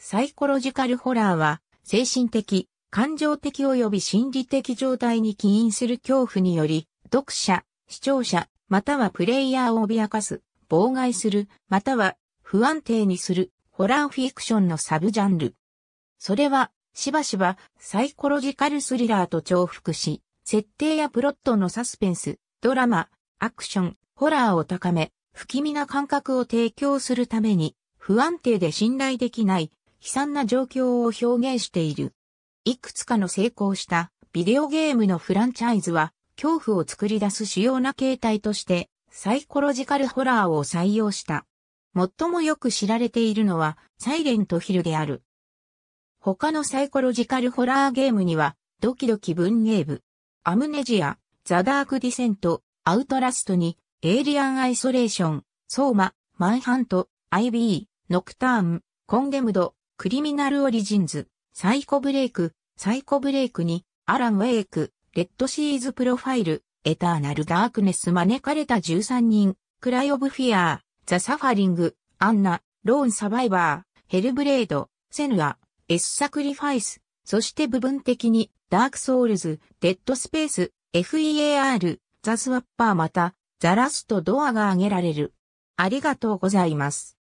サイコロジカルホラーは、精神的、感情的及び心理的状態に起因する恐怖により、読者、視聴者、またはプレイヤーを脅かす、妨害する、または不安定にする、ホラーフィクションのサブジャンル。それは、しばしばサイコロジカルスリラーと重複し、設定やプロットのサスペンス、ドラマ、アクション、ホラーを高め、不気味な感覚を提供するために、不安定で信頼できない悲惨な状況を表現している。いくつかの成功したビデオゲームのフランチャイズは恐怖を作り出す主要な形態としてサイコロジカルホラーを採用した。最もよく知られているのはサイレントヒルである。他のサイコロジカルホラーゲームにはドキドキ文芸部、アムネジア、ザ・ダーク・ディセント、アウトラストに、エイリアン・アイソレーション、ソーマ、マンハント、IB、ノクターン、コンデムド、クリミナルオリジンズ、サイコブレイク、サイコブレイクに、アラン・ウェイク、レッドシーズプロファイル、エターナル・ダークネス招かれた13人、クライ・オブ・フィアー、ザ・サファリング、アンナ、ローン・サバイバー、ヘルブレード、セヌア、エス・サクリファイス、そして部分的に、ダーク・ソウルズ、デッド・スペース、FEAR、ザ・スワッパーまた、ザ・ラスト・ドアが挙げられる。ありがとうございます。